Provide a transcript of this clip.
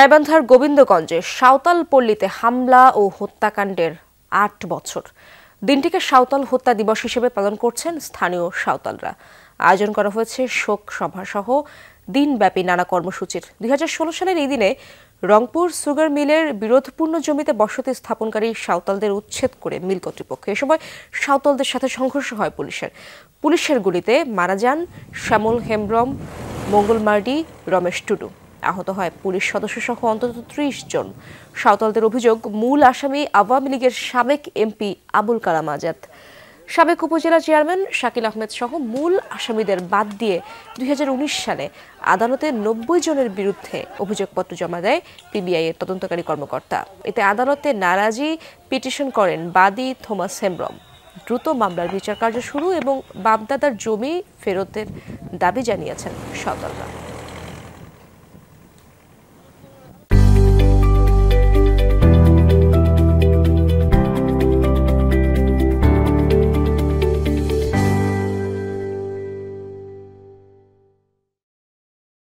গাইবান্ধার গোবিন্দগঞ্জে সাঁওতাল পল্লীতে হামলা ও হত্যাকাণ্ডের আট বছর দিনটিকে সাঁওতাল হত্যা দিবস হিসেবে পালন করছেন স্থানীয় সাঁওতালরা আয়োজন করা হয়েছে শোক সভা সহ দিনব্যাপী নানা কর্মসূচির দুই হাজার সালের এই দিনে রংপুর সুগার মিলের বিরোধপূর্ণ জমিতে বসতি স্থাপনকারী সাঁওতালদের উচ্ছেদ করে মিল কর্তৃপক্ষ এ সময় সাঁওতালদের সাথে সংঘর্ষ হয় পুলিশের পুলিশের গুলিতে মারা যান শ্যামল হেমব্রম মঙ্গলমার্ডি রমেশ টুডু আহত হয় পুলিশ সদস্যসহ অন্তত ত্রিশ জন সাঁওতালদের অভিযোগ মূল আসামি আওয়ামী লীগের সাবেক এমপি আবুল কালাম আজাদ সাবেক উপজেলা চেয়ারম্যান শাকিল আহমেদ সহ মূল আসামিদের বাদ দিয়ে দুই সালে আদালতে নব্বই জনের বিরুদ্ধে অভিযোগপত্র জমা দেয় পিবিআই এর তদন্তকারী কর্মকর্তা এতে আদালতে নারাজি পিটিশন করেন বাদী থমাস হেমব্রম দ্রুত মামলার বিচার কার্য শুরু এবং বাপদাদার জমি ফেরতের দাবি জানিয়েছেন সাঁওতালরা